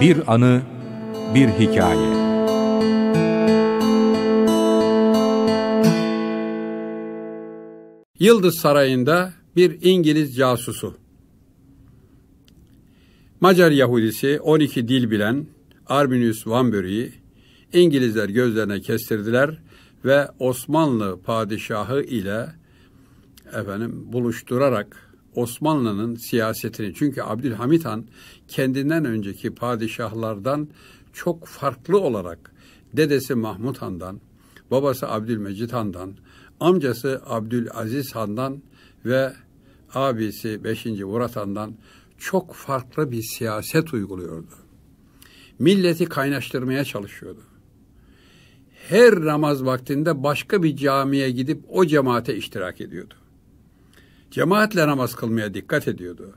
Bir anı, bir hikaye. Yıldız Sarayı'nda bir İngiliz casusu. Macar Yahudisi 12 dil bilen Arminius Vanbury'i İngilizler gözlerine kestirdiler ve Osmanlı padişahı ile efendim buluşturarak Osmanlı'nın siyasetini çünkü Abdülhamit Han kendinden önceki padişahlardan çok farklı olarak dedesi Mahmut Han'dan, babası Abdülmecit Han'dan, amcası Abdülaziz Han'dan ve abisi 5. Murat Han'dan çok farklı bir siyaset uyguluyordu. Milleti kaynaştırmaya çalışıyordu. Her namaz vaktinde başka bir camiye gidip o cemaate iştirak ediyordu. Cemaatle namaz kılmaya dikkat ediyordu.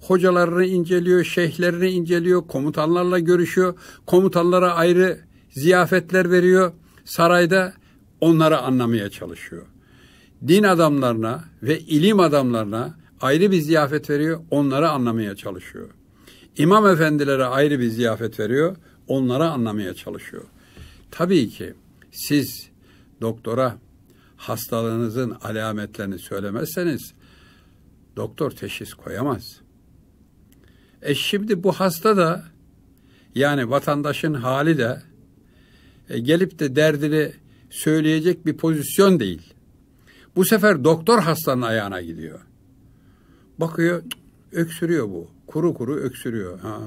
Hocalarını inceliyor, şeyhlerini inceliyor, komutanlarla görüşüyor, komutanlara ayrı ziyafetler veriyor, sarayda onları anlamaya çalışıyor. Din adamlarına ve ilim adamlarına ayrı bir ziyafet veriyor, onları anlamaya çalışıyor. İmam efendilere ayrı bir ziyafet veriyor, onları anlamaya çalışıyor. Tabii ki siz doktora hastalığınızın alametlerini söylemezseniz doktor teşhis koyamaz. E şimdi bu hasta da yani vatandaşın hali de e, gelip de derdini söyleyecek bir pozisyon değil. Bu sefer doktor hastanın ayağına gidiyor. Bakıyor öksürüyor bu. Kuru kuru öksürüyor. Ha.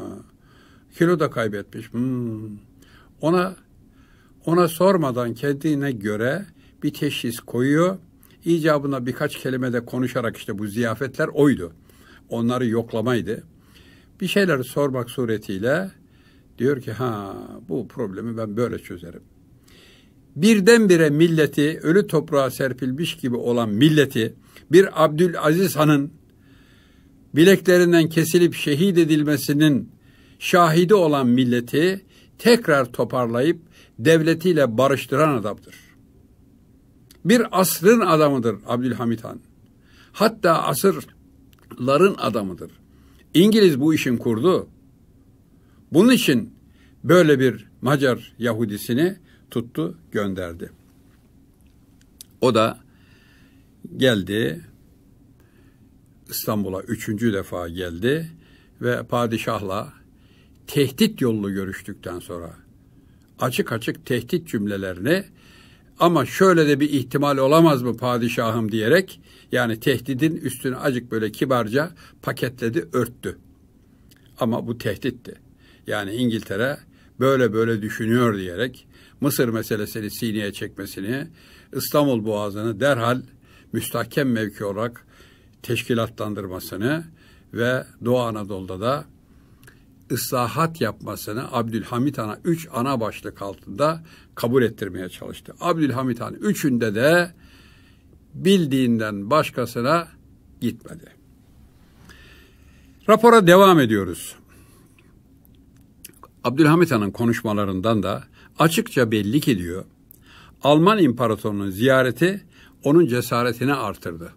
Kilo da kaybetmiş. Hmm. Ona ona sormadan kendine göre bir teşhis koyuyor icabına birkaç kelime de konuşarak işte bu ziyafetler oydu. Onları yoklamaydı. Bir şeyler sormak suretiyle diyor ki ha bu problemi ben böyle çözerim. Birdenbire milleti ölü toprağa serpilmiş gibi olan milleti bir Abdülaziz Han'ın bileklerinden kesilip şehit edilmesinin şahidi olan milleti tekrar toparlayıp devletiyle barıştıran adamdır. Bir asrın adamıdır Abdülhamit Han. Hatta asırların adamıdır. İngiliz bu işin kurdu. Bunun için böyle bir Macar Yahudisini tuttu gönderdi. O da geldi İstanbul'a üçüncü defa geldi ve padişahla tehdit yolu görüştükten sonra açık açık tehdit cümlelerini ama şöyle de bir ihtimal olamaz mı padişahım diyerek yani tehdidin üstünü acık böyle kibarca paketledi, örttü. Ama bu tehditti. Yani İngiltere böyle böyle düşünüyor diyerek Mısır meselesini sineye çekmesini, İstanbul Boğazı'nı derhal müstahkem mevki olarak teşkilatlandırmasını ve Doğu Anadolu'da da ıslahat yapmasını Abdülhamit Han'a üç ana başlık altında kabul ettirmeye çalıştı. Abdülhamit Han üçünde de bildiğinden başkasına gitmedi. Rapora devam ediyoruz. Abdülhamit Han'ın konuşmalarından da açıkça belli ki diyor, Alman imparatorunun ziyareti onun cesaretini artırdı.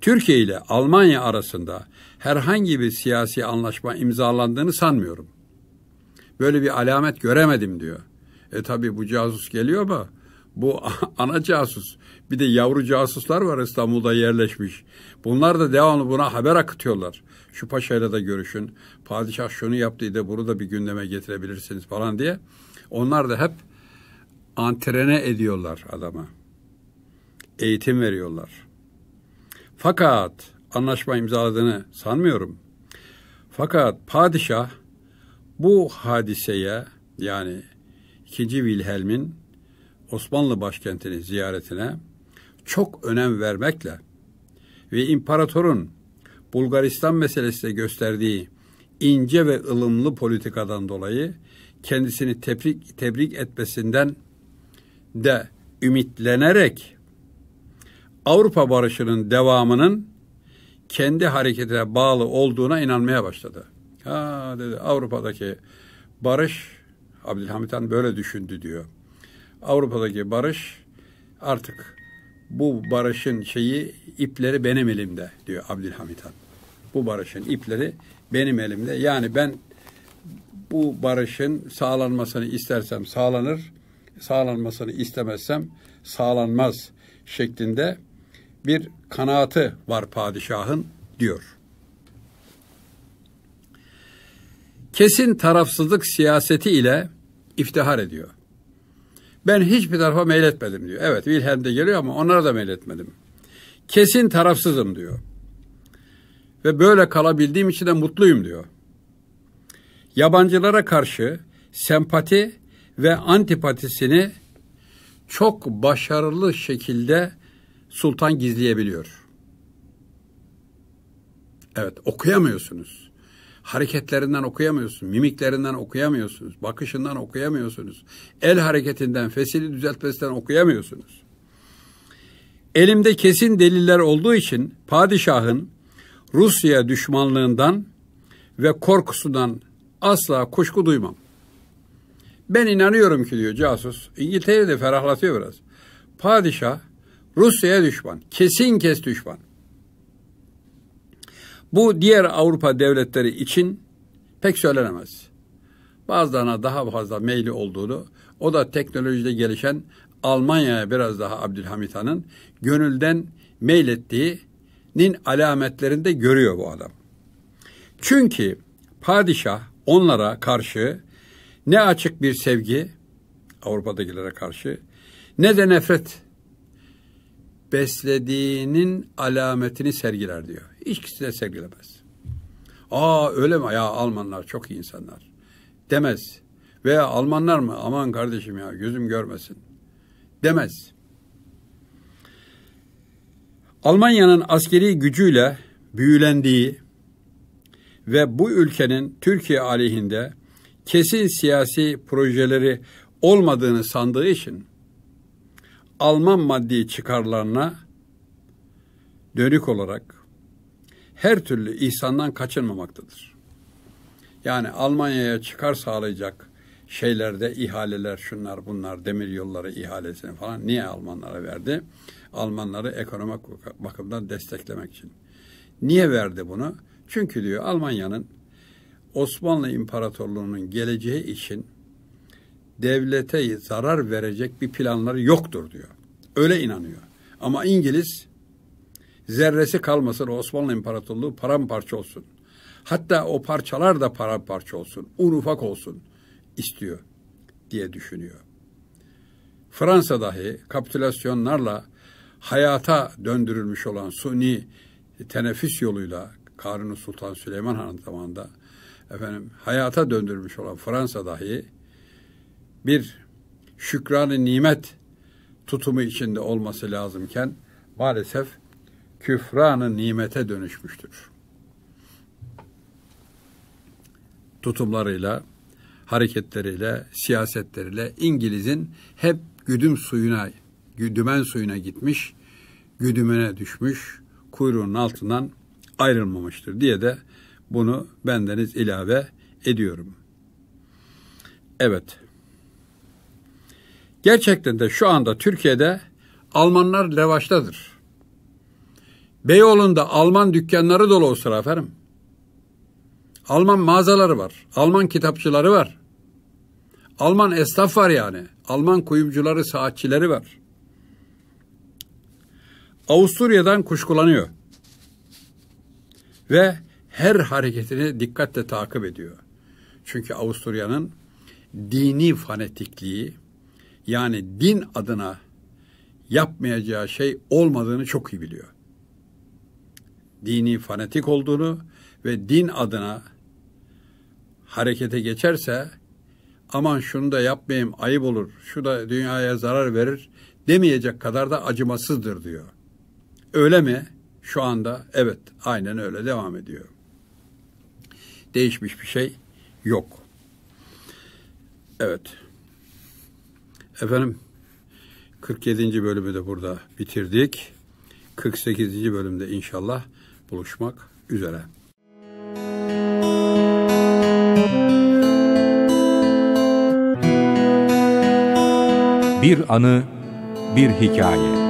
Türkiye ile Almanya arasında herhangi bir siyasi anlaşma imzalandığını sanmıyorum. Böyle bir alamet göremedim diyor. E tabi bu casus geliyor ama bu ana casus bir de yavru casuslar var İstanbul'da yerleşmiş. Bunlar da devamlı buna haber akıtıyorlar. Şu paşayla da görüşün. Padişah şunu yaptıydı bunu da bir gündeme getirebilirsiniz falan diye. Onlar da hep antrene ediyorlar adama. Eğitim veriyorlar. Fakat anlaşma imzaladığını sanmıyorum. Fakat padişah bu hadiseye yani 2. Wilhelm'in Osmanlı başkentini ziyaretine çok önem vermekle ve imparatorun Bulgaristan meselesinde gösterdiği ince ve ılımlı politikadan dolayı kendisini tebrik, tebrik etmesinden de ümitlenerek Avrupa barışının devamının kendi harekete bağlı olduğuna inanmaya başladı. Ha dedi Avrupa'daki barış Abdülhamit Han böyle düşündü diyor. Avrupa'daki barış artık bu barışın şeyi ipleri benim elimde diyor Abdülhamit Han. Bu barışın ipleri benim elimde. Yani ben bu barışın sağlanmasını istersem sağlanır, sağlanmasını istemezsem sağlanmaz şeklinde bir kanaatı var padişahın diyor. Kesin tarafsızlık siyaseti ile iftihar ediyor. Ben hiçbir tarafa meyletmedim diyor. Evet Wilhelm de geliyor ama onlara da meyletmedim. Kesin tarafsızım diyor. Ve böyle kalabildiğim için de mutluyum diyor. Yabancılara karşı sempati ve antipatisini çok başarılı şekilde sultan gizleyebiliyor. Evet okuyamıyorsunuz. Hareketlerinden okuyamıyorsunuz, mimiklerinden okuyamıyorsunuz, bakışından okuyamıyorsunuz, el hareketinden, fesili düzeltmesinden okuyamıyorsunuz. Elimde kesin deliller olduğu için padişahın Rusya düşmanlığından ve korkusundan asla kuşku duymam. Ben inanıyorum ki diyor casus. İngiltere'yi de ferahlatıyor biraz. Padişah Rusya'ya düşman. Kesin kes düşman. Bu diğer Avrupa devletleri için pek söylenemez. Bazılarına daha fazla meyli olduğunu, o da teknolojide gelişen Almanya'ya biraz daha Abdülhamit Han'ın gönülden meylettiğinin alametlerini de görüyor bu adam. Çünkü padişah onlara karşı ne açık bir sevgi Avrupa'dakilere karşı ne de nefret beslediğinin alametini sergiler diyor. İkisi de sergilemez. Aa öyle mi? Ya Almanlar çok iyi insanlar. Demez. Veya Almanlar mı? Aman kardeşim ya gözüm görmesin. Demez. Almanya'nın askeri gücüyle büyülendiği ve bu ülkenin Türkiye aleyhinde kesin siyasi projeleri olmadığını sandığı için Alman maddi çıkarlarına dönük olarak her türlü ihsandan kaçınmamaktadır. Yani Almanya'ya çıkar sağlayacak şeylerde ihaleler şunlar bunlar demir yolları ihalesini falan niye Almanlara verdi? Almanları ekonomik bakımdan desteklemek için. Niye verdi bunu? Çünkü diyor Almanya'nın Osmanlı İmparatorluğu'nun geleceği için devlete zarar verecek bir planları yoktur diyor. Öyle inanıyor. Ama İngiliz zerresi kalmasın Osmanlı İmparatorluğu paramparça olsun. Hatta o parçalar da paramparça olsun. Un ufak olsun istiyor diye düşünüyor. Fransa dahi kapitülasyonlarla hayata döndürülmüş olan suni teneffüs yoluyla Kanuni Sultan Süleyman Han zamanında efendim hayata döndürmüş olan Fransa dahi bir şükranı nimet tutumu içinde olması lazımken maalesef küfranı nimete dönüşmüştür. Tutumlarıyla, hareketleriyle, siyasetleriyle İngiliz'in hep güdüm suyuna, güdümen suyuna gitmiş, güdümüne düşmüş, kuyruğunun altından ayrılmamıştır diye de bunu bendeniz ilave ediyorum. Evet. Gerçekten de şu anda Türkiye'de Almanlar revaçtadır. Beyoğlu'nda Alman dükkanları dolu o sıra efendim. Alman mağazaları var. Alman kitapçıları var. Alman esnaf var yani. Alman kuyumcuları, saatçileri var. Avusturya'dan kuşkulanıyor. Ve her hareketini dikkatle takip ediyor. Çünkü Avusturya'nın dini fanatikliği, yani din adına yapmayacağı şey olmadığını çok iyi biliyor. Dini fanatik olduğunu ve din adına harekete geçerse aman şunu da yapmayayım ayıp olur, şu da dünyaya zarar verir demeyecek kadar da acımasızdır diyor. Öyle mi? Şu anda evet aynen öyle devam ediyor. Değişmiş bir şey yok. Evet. Efendim 47. bölümü de burada bitirdik. 48. bölümde inşallah buluşmak üzere. Bir anı, bir hikaye.